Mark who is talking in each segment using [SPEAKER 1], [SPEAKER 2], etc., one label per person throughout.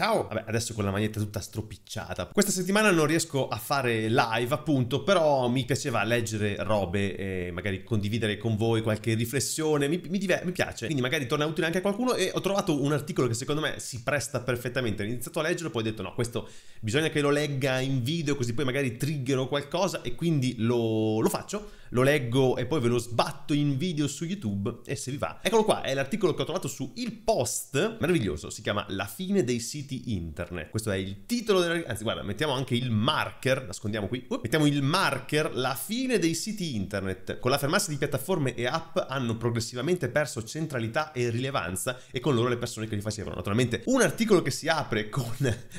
[SPEAKER 1] Ciao! Vabbè, adesso con la maglietta tutta stropicciata. Questa settimana non riesco a fare live, appunto, però mi piaceva leggere robe e magari condividere con voi qualche riflessione, mi, mi, mi piace. Quindi magari torna utile anche a qualcuno e ho trovato un articolo che secondo me si presta perfettamente. Ho iniziato a leggerlo, poi ho detto no, questo bisogna che lo legga in video così poi magari triggerò qualcosa e quindi lo, lo faccio lo leggo e poi ve lo sbatto in video su YouTube e se vi va. Eccolo qua, è l'articolo che ho trovato su Il Post, meraviglioso, si chiama La fine dei siti internet. Questo è il titolo della... anzi guarda, mettiamo anche il marker, nascondiamo qui, uh, mettiamo il marker La fine dei siti internet. Con l'affermarsi di piattaforme e app hanno progressivamente perso centralità e rilevanza e con loro le persone che li facevano. Naturalmente un articolo che si apre con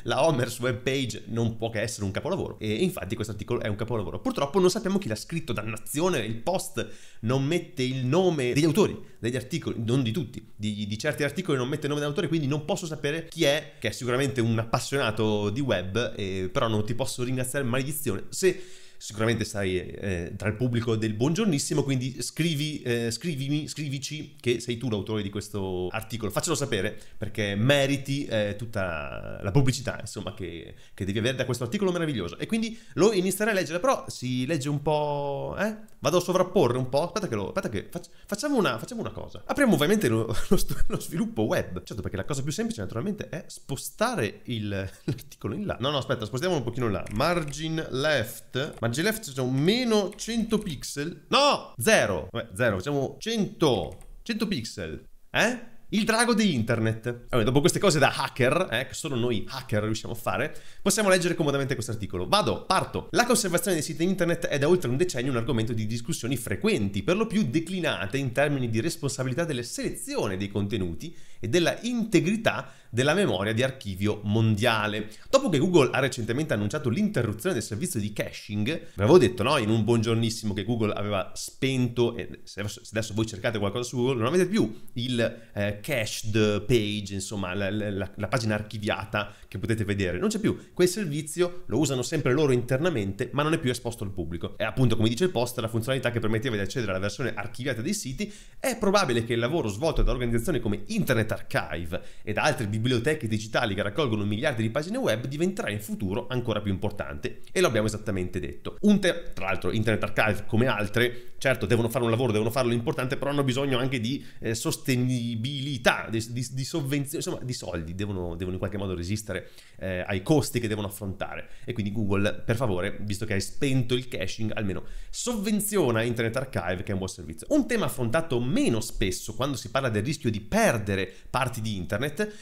[SPEAKER 1] la Homer's webpage non può che essere un capolavoro e infatti questo articolo è un capolavoro. Purtroppo non sappiamo chi l'ha scritto, dannazione pubblicazione, il post non mette il nome degli autori, degli articoli, non di tutti, di, di certi articoli non mette il nome dell'autore, quindi non posso sapere chi è, che è sicuramente un appassionato di web, eh, però non ti posso ringraziare, maledizione, se sicuramente stai eh, tra il pubblico del buongiornissimo, quindi scrivi, eh, scrivimi, scrivici che sei tu l'autore di questo articolo, faccelo sapere perché meriti eh, tutta la pubblicità insomma che, che, devi avere da questo articolo meraviglioso e quindi lo inizierai a leggere, però si legge un po', Eh? vado a sovrapporre un po', aspetta che, lo, aspetta che fac, facciamo, una, facciamo, una, cosa, apriamo ovviamente lo, lo, lo, sviluppo web, certo perché la cosa più semplice naturalmente è spostare il, l'articolo in là, no no aspetta spostiamo un pochino in là, margin left, ma GLF facciamo meno 100 pixel? No! Zero! Vabbè, zero, facciamo 100. 100 pixel. Eh? Il drago di internet. Allora, dopo queste cose da hacker, eh, che solo noi hacker riusciamo a fare, possiamo leggere comodamente questo articolo. Vado, parto. La conservazione dei siti internet è da oltre un decennio un argomento di discussioni frequenti, per lo più declinate in termini di responsabilità della selezione dei contenuti e della integrità della memoria di archivio mondiale. Dopo che Google ha recentemente annunciato l'interruzione del servizio di caching, vi avevo detto no, in un buongiornissimo che Google aveva spento, e se adesso voi cercate qualcosa su Google non avete più il eh, cached page, insomma la, la, la pagina archiviata che potete vedere, non c'è più. Quel servizio lo usano sempre loro internamente ma non è più esposto al pubblico. E appunto come dice il post, la funzionalità che permetteva di accedere alla versione archiviata dei siti, è probabile che il lavoro svolto da organizzazioni come Internet Archive e da altri biblioteche di biblioteche digitali che raccolgono miliardi di pagine web diventerà in futuro ancora più importante e lo abbiamo esattamente detto. Te- tra l'altro Internet Archive come altre, certo devono fare un lavoro, devono farlo importante, però hanno bisogno anche di eh, sostenibilità, di, di, di sovvenzioni, insomma di soldi, devono, devono, in qualche modo resistere eh, ai costi che devono affrontare. E quindi Google, per favore, visto che hai spento il caching, almeno sovvenziona Internet Archive che è un buon servizio. Un tema affrontato meno spesso quando si parla del rischio di perdere parti di Internet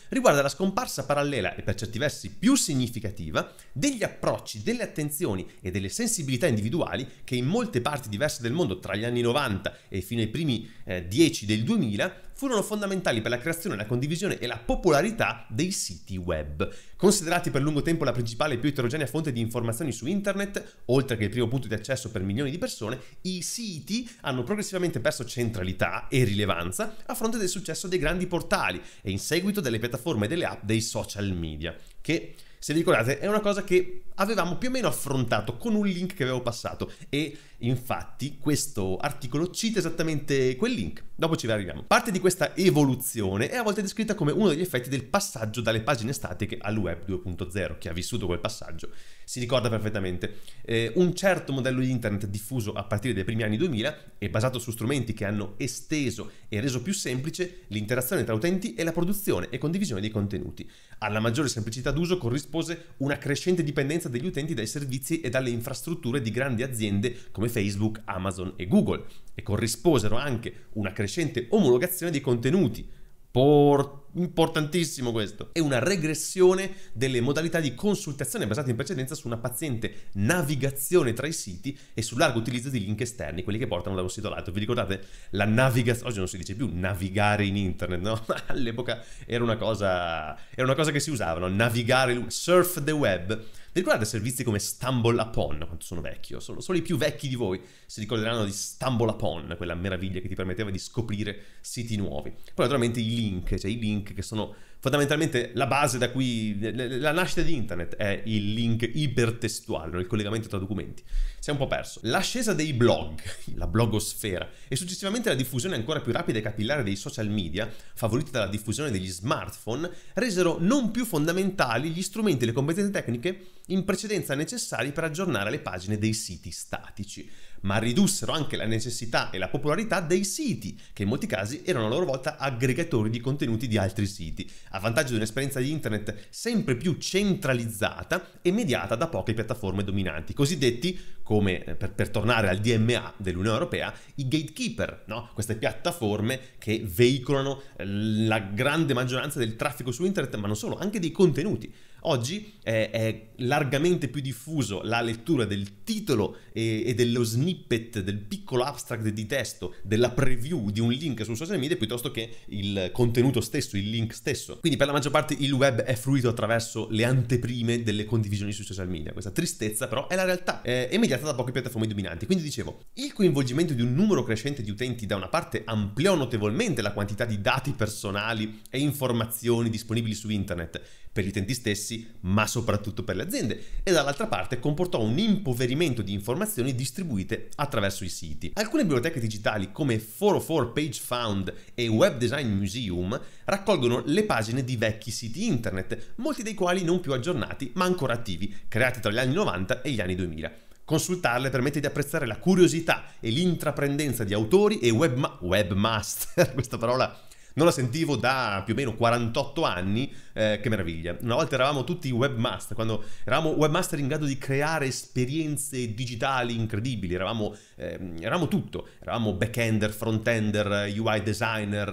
[SPEAKER 1] riguarda riguarda la scomparsa parallela e per certi versi più significativa degli approcci, delle attenzioni e delle sensibilità individuali che in molte parti diverse del mondo tra gli anni 90 e fino ai primi eh, 10 del 2000 furono fondamentali per la creazione, la condivisione e la popolarità dei siti web. Considerati per lungo tempo la principale e più eterogenea fonte di informazioni su internet, oltre che il primo punto di accesso per milioni di persone, i siti hanno progressivamente perso centralità e rilevanza a fronte del successo dei grandi portali e in seguito delle piattaforme e delle app dei social media, che se vi ricordate, è una cosa che avevamo più o meno affrontato con un link che avevo passato e Infatti questo articolo cita esattamente quel link, dopo ci arriviamo. Parte di questa evoluzione è a volte descritta come uno degli effetti del passaggio dalle pagine statiche al web 2.0, chi ha vissuto quel passaggio si ricorda perfettamente. Eh, un certo modello di internet diffuso a partire dai primi anni 2000 e basato su strumenti che hanno esteso e reso più semplice l'interazione tra utenti e la produzione e condivisione dei contenuti. Alla maggiore semplicità d'uso corrispose una crescente dipendenza degli utenti dai servizi e dalle infrastrutture di grandi aziende come come Facebook, Amazon e Google e corrisposero anche una crescente omologazione di contenuti, portali importantissimo questo. È una regressione delle modalità di consultazione basate in precedenza su una paziente navigazione tra i siti e sul largo utilizzo di link esterni, quelli che portano da un sito all'altro. Vi ricordate la navigazione? Oggi non si dice più navigare in internet, no? all'epoca era una cosa, era una cosa che si usava, Navigare, surf the web. Vi ricordate servizi come Stumble Upon, quanto sono vecchio? Solo, solo, i più vecchi di voi si ricorderanno di Stumble Upon, quella meraviglia che ti permetteva di scoprire siti nuovi. Poi naturalmente i link, cioè i link link che sono fondamentalmente la base da cui la nascita di internet è il link ipertestuale, il collegamento tra documenti si è un po' perso. L'ascesa dei blog, la blogosfera, e successivamente la diffusione ancora più rapida e capillare dei social media, favorita dalla diffusione degli smartphone, resero non più fondamentali gli strumenti e le competenze tecniche in precedenza necessari per aggiornare le pagine dei siti statici, ma ridussero anche la necessità e la popolarità dei siti, che in molti casi erano a loro volta aggregatori di contenuti di altri siti, a vantaggio di un'esperienza di internet sempre più centralizzata e mediata da poche piattaforme dominanti, cosiddetti co come eh, per, per, tornare al DMA dell'Unione Europea, i gatekeeper, no? queste piattaforme che veicolano eh, la grande maggioranza del traffico su internet, ma non solo, anche dei contenuti. Oggi è, è, largamente più diffuso la lettura del titolo e, e, dello snippet, del piccolo abstract di testo, della preview di un link su social media piuttosto che il contenuto stesso, il link stesso. Quindi per la maggior parte il web è fruito attraverso le anteprime delle condivisioni su social media. Questa tristezza però è la realtà, è mediata da poche piattaforme dominanti. Quindi dicevo, il coinvolgimento di un numero crescente di utenti da una parte ampliò notevolmente la quantità di dati personali e informazioni disponibili su internet per gli utenti stessi, ma soprattutto per le aziende, e dall'altra parte comportò un impoverimento di informazioni distribuite attraverso i siti. Alcune biblioteche digitali come 404 Page Found e Web Design Museum raccolgono le pagine di vecchi siti internet, molti dei quali non più aggiornati ma ancora attivi, creati tra gli anni 90 e gli anni 2000. Consultarle permette di apprezzare la curiosità e l'intraprendenza di autori e webma- webmaster, questa parola non la sentivo da più o meno 48 anni, eh, che meraviglia. Una volta eravamo tutti webmaster, quando eravamo webmaster in grado di creare esperienze digitali incredibili, eravamo, eh, eravamo tutto, eravamo back-ender, front-ender, UI designer,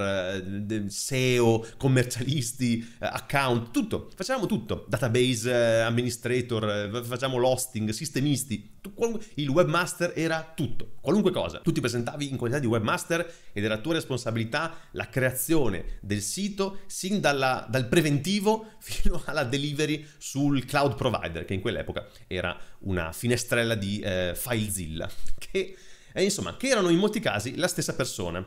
[SPEAKER 1] eh, SEO, commercialisti, eh, account, tutto, facevamo tutto, database, eh, administrator, facciamo l'hosting, sistemisti, il webmaster era tutto, qualunque cosa. Tu ti presentavi in qualità di webmaster ed era tua responsabilità la creazione del sito sin dalla, dal preventivo fino alla delivery sul cloud provider, che in quell'epoca era una finestrella di eh, FileZilla, che, eh, insomma, che erano in molti casi la stessa persona.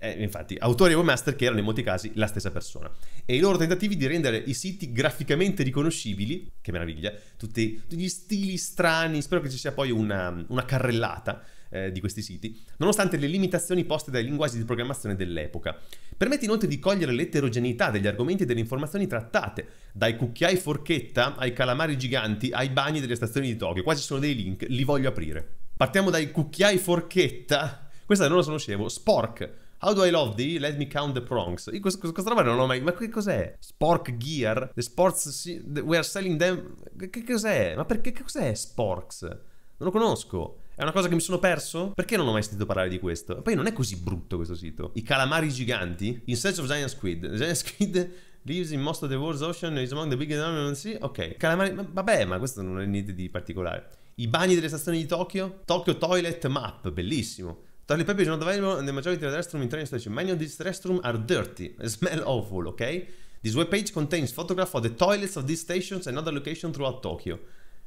[SPEAKER 1] Eh, infatti, autori e webmaster che erano in molti casi la stessa persona. E i loro tentativi di rendere i siti graficamente riconoscibili, che meraviglia, tutti, tutti gli stili strani, spero che ci sia poi una, una carrellata eh, di questi siti, nonostante le limitazioni poste dai linguaggi di programmazione dell'epoca. Permette inoltre di cogliere l'eterogeneità degli argomenti e delle informazioni trattate, dai cucchiai forchetta ai calamari giganti ai bagni delle stazioni di Tokyo. Qua ci sono dei link, li voglio aprire. Partiamo dai cucchiai forchetta. Questa non la conoscevo, spork How do I love thee? Let me count the prongs. Io questa, questa roba non l'ho mai. Ma che cos'è? Spork gear? The sports. We are selling them. Che, cos'è? Ma perché che cos'è sporks? Non lo conosco. È una cosa che mi sono perso? Perché non ho mai sentito parlare di questo? Poi non è così brutto questo sito. I calamari giganti. In search of giant squid. The Giant squid lives in most of the world's ocean is among the biggest animals the sea. Ok, calamari, ma, vabbè, ma questo non è niente di particolare. I bagni delle stazioni di Tokyo? Tokyo Toilet Map, bellissimo. Tali Pepe is not available and the majority of the restroom in train station. Many of these restrooms are dirty smell awful, ok? This webpage contains photographs of the toilets of these stations and other locations throughout Tokyo.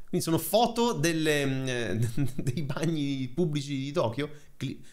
[SPEAKER 1] Quindi sono foto delle, mm, dei bagni pubblici di Tokyo,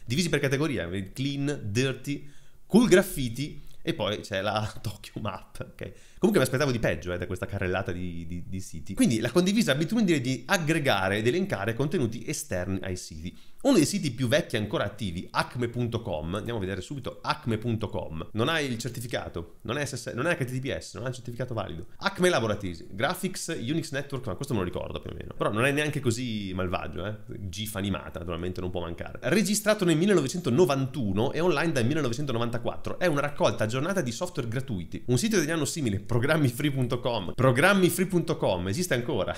[SPEAKER 1] divisi per categoria, clean, dirty, cool graffiti e poi c'è la Tokyo Map. Okay. Comunque mi aspettavo di peggio eh, da questa carrellata di, di, di siti. Quindi la condivisa abitudine di aggregare ed elencare contenuti esterni ai siti. Uno dei siti più vecchi ancora attivi, acme.com, andiamo a vedere subito acme.com, non ha il certificato, non è, SS, non è HTTPS, non ha il certificato valido. Acme Laboratories, Graphics, Unix Network, ma questo me lo ricordo più o meno. Però non è neanche così malvagio, eh. GIF animata, naturalmente non può mancare. Registrato nel 1991 e online dal 1994, è una raccolta aggiornata di software gratuiti. Un sito degli anni simile, programmifree.com, programmifree.com, esiste ancora.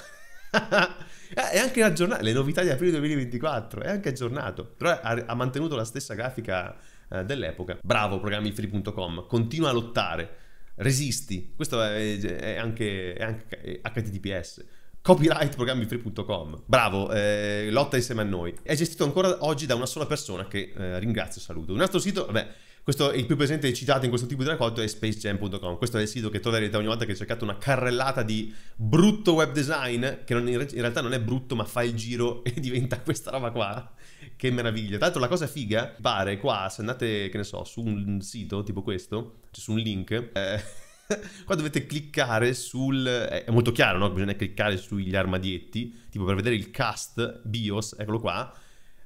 [SPEAKER 1] Eh, è anche aggiornato, le novità di aprile 2024, è anche aggiornato, però ha, ha mantenuto la stessa grafica eh, dell'epoca. Bravo programmifree.com, continua a lottare, resisti, questo è, è anche, è anche è HTTPS copyright programmifree.com. Bravo, eh, lotta insieme a noi. È gestito ancora oggi da una sola persona che eh, ringrazio e saluto. Un altro sito, vabbè, questo, il più presente citato in questo tipo di raccolto è spacejam.com. Questo è il sito che troverete ogni volta che cercate una carrellata di brutto web design, che non, in realtà non è brutto, ma fa il giro e diventa questa roba qua. Che meraviglia. Tra l'altro la cosa figa pare qua, se andate, che ne so, su un sito tipo questo, cioè su un link, eh, qua dovete cliccare sul... Eh, è molto chiaro, no? Bisogna cliccare sugli armadietti, tipo per vedere il cast, BIOS, eccolo qua.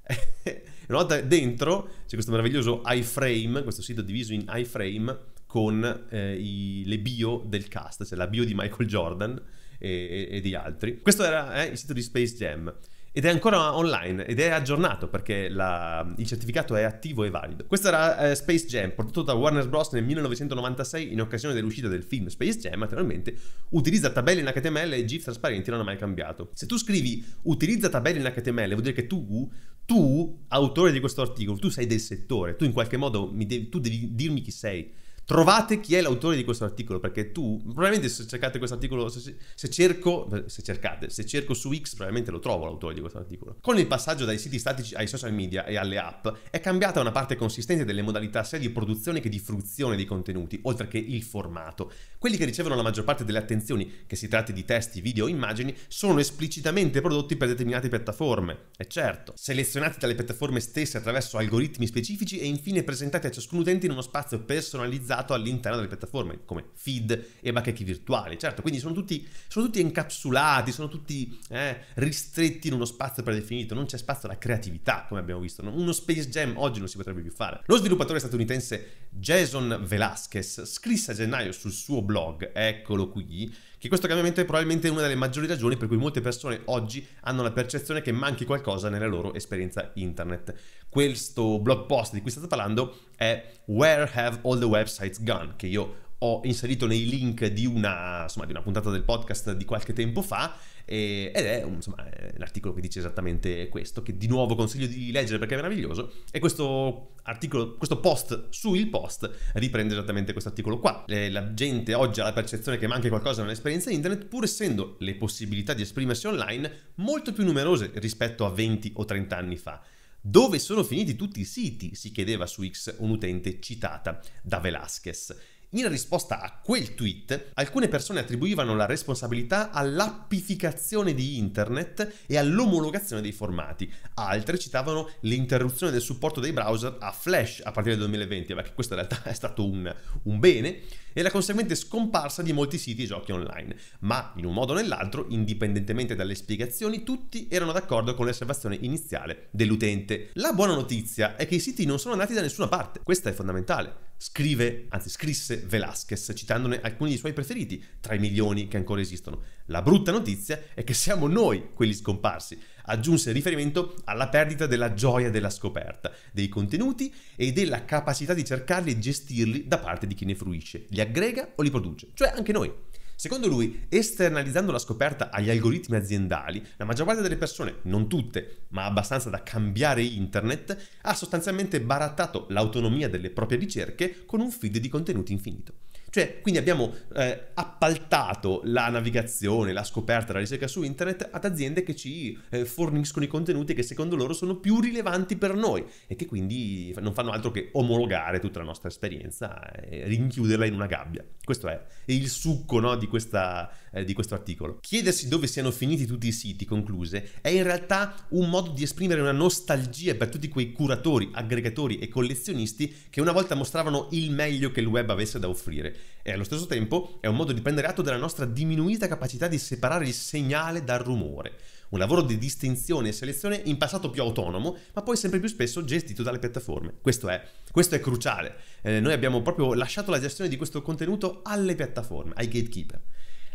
[SPEAKER 1] Una volta dentro c'è questo meraviglioso iframe, questo sito diviso in iframe con eh, i, le bio del cast, cioè la bio di Michael Jordan e, e, e di altri. Questo era eh, il sito di Space Jam. Ed è ancora online ed è aggiornato perché la, il certificato è attivo e valido. Questo era eh, Space Jam, prodotto da Warner Bros. nel 1996 in occasione dell'uscita del film Space Jam. Naturalmente utilizza tabelle in HTML e GIF trasparenti, non ha mai cambiato. Se tu scrivi utilizza tabelle in HTML, vuol dire che tu tu, autore di questo articolo, tu sei del settore, tu in qualche modo devi, tu devi dirmi chi sei. Trovate chi è l'autore di questo articolo, perché tu, probabilmente se cercate questo articolo, se, se, cerco, se cercate, se cerco su X, probabilmente lo trovo l'autore di questo articolo. Con il passaggio dai siti statici ai social media e alle app, è cambiata una parte consistente delle modalità sia di produzione che di fruizione dei contenuti, oltre che il formato. Quelli che ricevono la maggior parte delle attenzioni, che si tratti di testi, video o immagini, sono esplicitamente prodotti per determinate piattaforme, e certo, selezionati dalle piattaforme stesse attraverso algoritmi specifici e infine presentati a ciascun utente in uno spazio personalizzato utilizzato all'interno delle piattaforme come feed e bachechi virtuali, certo, quindi sono tutti, sono tutti incapsulati, sono tutti eh, ristretti in uno spazio predefinito, non c'è spazio alla creatività come abbiamo visto, uno Space Jam oggi non si potrebbe più fare. Lo sviluppatore statunitense Jason Velasquez scrisse a gennaio sul suo blog, eccolo qui, che questo cambiamento è probabilmente una delle maggiori ragioni per cui molte persone oggi hanno la percezione che manchi qualcosa nella loro esperienza internet questo blog post di cui state parlando è Where Have All the Websites Gone? che io ho inserito nei link di una, insomma, di una puntata del podcast di qualche tempo fa e, ed è insomma, l'articolo che dice esattamente questo, che di nuovo consiglio di leggere perché è meraviglioso e questo articolo, questo post su il post riprende esattamente questo articolo qua. La gente oggi ha la percezione che manchi qualcosa nell'esperienza internet pur essendo le possibilità di esprimersi online molto più numerose rispetto a 20 o 30 anni fa dove sono finiti tutti i siti? si chiedeva su X un'utente citata da Velasquez. In risposta a quel tweet, alcune persone attribuivano la responsabilità all'appificazione di internet e all'omologazione dei formati. Altre citavano l'interruzione del supporto dei browser a Flash a partire dal 2020, perché questo in realtà è stato un, un bene, e la conseguente scomparsa di molti siti e giochi online. Ma in un modo o nell'altro, indipendentemente dalle spiegazioni, tutti erano d'accordo con l'osservazione iniziale dell'utente. La buona notizia è che i siti non sono andati da nessuna parte, questa è fondamentale scrive, anzi scrisse Velasquez, citandone alcuni dei suoi preferiti tra i milioni che ancora esistono. La brutta notizia è che siamo noi quelli scomparsi. Aggiunse riferimento alla perdita della gioia della scoperta, dei contenuti e della capacità di cercarli e gestirli da parte di chi ne fruisce, li aggrega o li produce, cioè anche noi. Secondo lui, esternalizzando la scoperta agli algoritmi aziendali, la maggior parte delle persone, non tutte, ma abbastanza da cambiare internet, ha sostanzialmente barattato l'autonomia delle proprie ricerche con un feed di contenuti infinito. Cioè, quindi abbiamo eh, appaltato la navigazione, la scoperta, la ricerca su internet ad aziende che ci eh, forniscono i contenuti che secondo loro sono più rilevanti per noi e che quindi non fanno altro che omologare tutta la nostra esperienza e rinchiuderla in una gabbia. Questo è il succo no, di, questa, eh, di questo articolo. Chiedersi dove siano finiti tutti i siti, concluse, è in realtà un modo di esprimere una nostalgia per tutti quei curatori, aggregatori e collezionisti che una volta mostravano il meglio che il web avesse da offrire e allo stesso tempo è un modo di prendere atto della nostra diminuita capacità di separare il segnale dal rumore. Un lavoro di distinzione e selezione in passato più autonomo, ma poi sempre più spesso gestito dalle piattaforme. Questo è, questo è cruciale. Eh, noi abbiamo proprio lasciato la gestione di questo contenuto alle piattaforme, ai gatekeeper.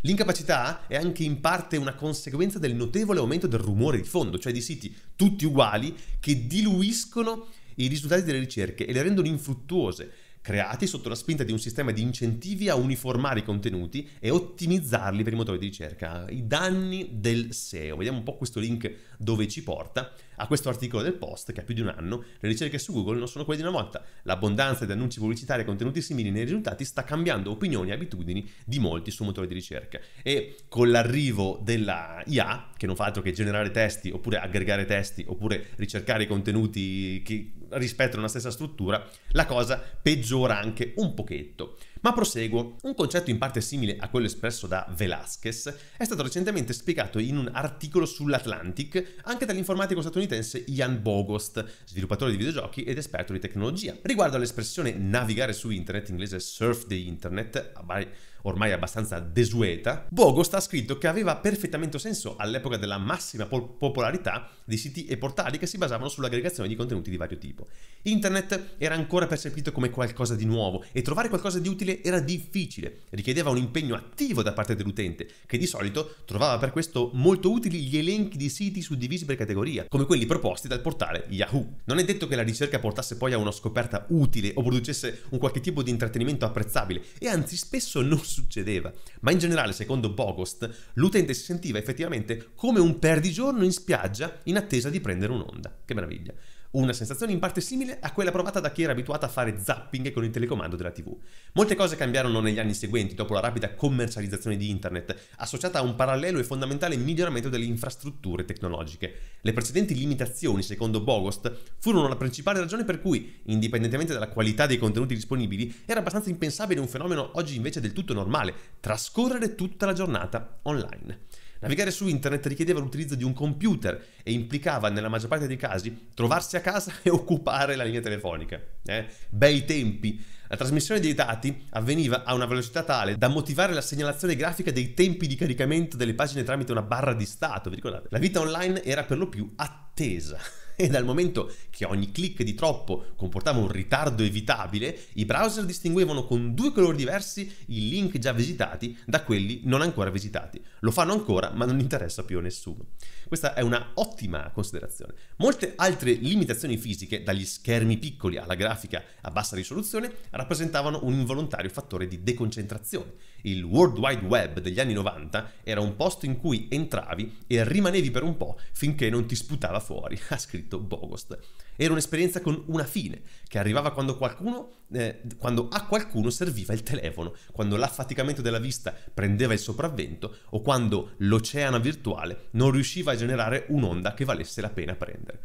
[SPEAKER 1] L'incapacità è anche in parte una conseguenza del notevole aumento del rumore di fondo, cioè di siti tutti uguali che diluiscono i risultati delle ricerche e le rendono infruttuose creati sotto la spinta di un sistema di incentivi a uniformare i contenuti e ottimizzarli per i motori di ricerca. I danni del SEO. Vediamo un po' questo link dove ci porta a questo articolo del post che ha più di un anno, le ricerche su Google non sono quelle di una volta. L'abbondanza di annunci pubblicitari e contenuti simili nei risultati sta cambiando opinioni e abitudini di molti sul motore di ricerca. E con l'arrivo della IA, che non fa altro che generare testi, oppure aggregare testi, oppure ricercare contenuti che rispettano la stessa struttura, la cosa peggiora anche un pochetto. Ma proseguo. Un concetto in parte simile a quello espresso da Velázquez è stato recentemente spiegato in un articolo sull'Atlantic anche dall'informatico statunitense Ian Bogost, sviluppatore di videogiochi ed esperto di tecnologia. Riguardo all'espressione navigare su internet, in inglese surf the internet, a vari ormai abbastanza desueta, Bogo ha scritto che aveva perfettamente senso all'epoca della massima pol- popolarità di siti e portali che si basavano sull'aggregazione di contenuti di vario tipo. Internet era ancora percepito come qualcosa di nuovo e trovare qualcosa di utile era difficile, richiedeva un impegno attivo da parte dell'utente, che di solito trovava per questo molto utili gli elenchi di siti suddivisi per categoria, come quelli proposti dal portale Yahoo. Non è detto che la ricerca portasse poi a una scoperta utile o producesse un qualche tipo di intrattenimento apprezzabile, e anzi spesso non succedeva, ma in generale, secondo Bogost, l'utente si sentiva effettivamente come un perdigiorno in spiaggia in attesa di prendere un'onda. Che meraviglia! Una sensazione in parte simile a quella provata da chi era abituato a fare zapping con il telecomando della TV. Molte cose cambiarono negli anni seguenti dopo la rapida commercializzazione di Internet, associata a un parallelo e fondamentale miglioramento delle infrastrutture tecnologiche. Le precedenti limitazioni, secondo Bogost, furono la principale ragione per cui, indipendentemente dalla qualità dei contenuti disponibili, era abbastanza impensabile un fenomeno oggi invece del tutto normale, trascorrere tutta la giornata online. Navigare su internet richiedeva l'utilizzo di un computer e implicava nella maggior parte dei casi trovarsi a casa e occupare la linea telefonica. Eh? Bei tempi! La trasmissione dei dati avveniva a una velocità tale da motivare la segnalazione grafica dei tempi di caricamento delle pagine tramite una barra di stato, vi ricordate? La vita online era per lo più attesa. E dal momento che ogni click di troppo comportava un ritardo evitabile, i browser distinguevano con due colori diversi i link già visitati da quelli non ancora visitati. Lo fanno ancora, ma non interessa più a nessuno. Questa è una ottima considerazione. Molte altre limitazioni fisiche, dagli schermi piccoli alla grafica a bassa risoluzione, rappresentavano un involontario fattore di deconcentrazione il World Wide Web degli anni 90 era un posto in cui entravi e rimanevi per un po' finché non ti sputava fuori, ha scritto Bogost. Era un'esperienza con una fine, che arrivava quando, qualcuno, eh, quando a qualcuno serviva il telefono, quando l'affaticamento della vista prendeva il sopravvento o quando l'oceano virtuale non riusciva a generare un'onda che valesse la pena prendere.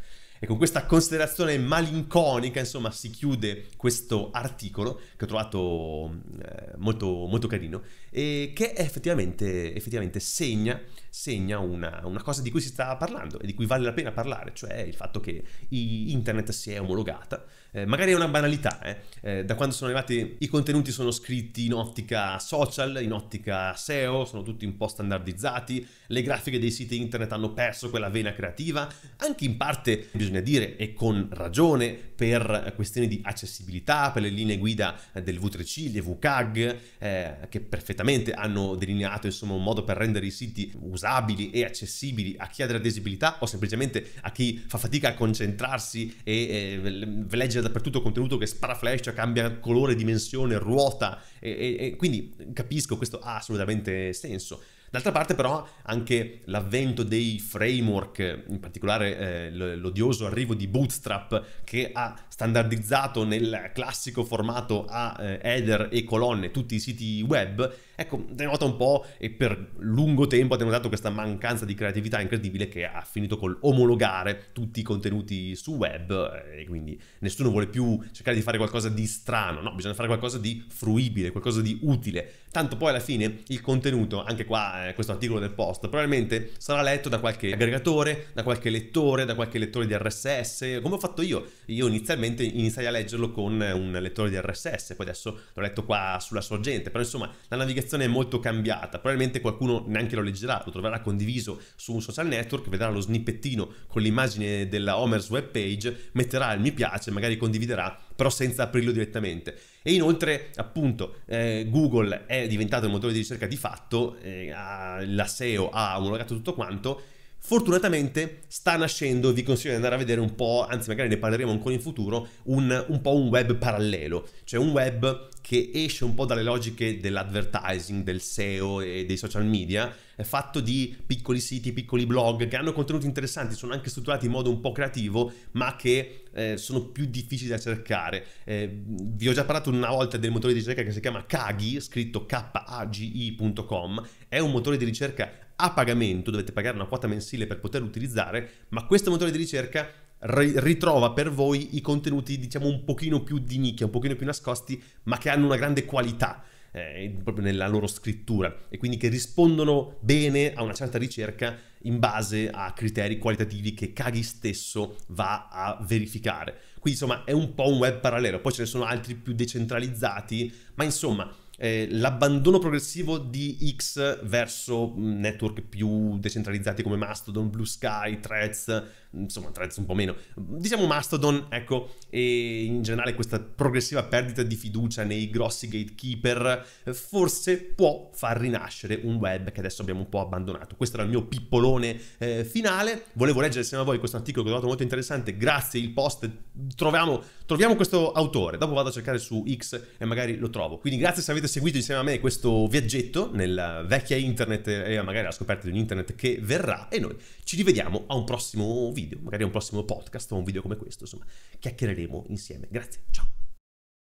[SPEAKER 1] E con questa considerazione malinconica, insomma, si chiude questo articolo che ho trovato eh, molto, molto carino e che effettivamente, effettivamente segna, segna una, una, cosa di cui si sta parlando e di cui vale la pena parlare, cioè il fatto che internet si è omologata eh, magari è una banalità, eh? Eh, da quando sono arrivati i contenuti sono scritti in ottica social, in ottica SEO, sono tutti un po' standardizzati, le grafiche dei siti internet hanno perso quella vena creativa, anche in parte bisogna dire e con ragione per questioni di accessibilità, per le linee guida del V3C, le VCAG, eh, che perfettamente hanno delineato insomma un modo per rendere i siti usabili e accessibili a chi ha della disabilità o semplicemente a chi fa fatica a concentrarsi e eh, legge dappertutto contenuto che spara flash, cambia colore, dimensione, ruota e, e, e quindi capisco questo ha assolutamente senso. D'altra parte però anche l'avvento dei framework, in particolare eh, l'odioso arrivo di Bootstrap che ha standardizzato nel classico formato a eh, header e colonne tutti i siti web, ecco, denota un po' e per lungo tempo ha denotato questa mancanza di creatività incredibile che ha finito col omologare tutti i contenuti su web eh, e quindi nessuno vuole più cercare di fare qualcosa di strano, no, bisogna fare qualcosa di fruibile, qualcosa di utile, tanto poi alla fine il contenuto, anche qua eh, eh, questo articolo del post, probabilmente sarà letto da qualche aggregatore, da qualche lettore, da qualche lettore di RSS, come ho fatto io. Io inizialmente iniziai a leggerlo con un lettore di RSS, poi adesso l'ho letto qua sulla sorgente, però insomma la navigazione è molto cambiata, probabilmente qualcuno neanche lo leggerà, lo troverà condiviso su un social network, vedrà lo snippettino con l'immagine della Homer's webpage metterà il mi piace, magari condividerà però senza aprirlo direttamente. E inoltre, appunto, eh, Google è diventato il motore di ricerca di fatto, eh, la SEO ha omologato tutto quanto. Fortunatamente sta nascendo, vi consiglio di andare a vedere un po', anzi magari ne parleremo ancora in futuro, un, un po' un web parallelo, cioè un web che esce un po' dalle logiche dell'advertising, del SEO e dei social media, è fatto di piccoli siti, piccoli blog che hanno contenuti interessanti, sono anche strutturati in modo un po' creativo, ma che eh, sono più difficili da cercare. Eh, vi ho già parlato una volta del motore di ricerca che si chiama Kagi, scritto K-A-G-I.com, è un motore di ricerca a pagamento, dovete pagare una quota mensile per poterlo utilizzare, ma questo motore di ricerca ritrova per voi i contenuti diciamo un pochino più di nicchia, un pochino più nascosti, ma che hanno una grande qualità. Eh, proprio nella loro scrittura e quindi che rispondono bene a una certa ricerca in base a criteri qualitativi che Kagi stesso va a verificare. Quindi insomma è un po' un web parallelo, poi ce ne sono altri più decentralizzati, ma insomma eh, l'abbandono progressivo di X verso mm, network più decentralizzati come Mastodon, Blue Sky, Threads, mm, insomma Threads un po' meno, diciamo Mastodon, ecco, e in generale questa progressiva perdita di fiducia nei grossi gatekeeper eh, forse può far rinascere un web che adesso abbiamo un po' abbandonato. Questo era il mio pippolone eh, finale, volevo leggere insieme a voi questo articolo che ho trovato molto interessante, grazie il post, troviamo, troviamo questo autore, dopo vado a cercare su X e magari lo trovo. Quindi grazie se avete avete seguito insieme a me questo viaggetto nella vecchia internet e magari la scoperta di un internet che verrà e noi ci rivediamo a un prossimo video, magari a un prossimo podcast o un video come questo, insomma, chiacchiereremo insieme. Grazie, ciao!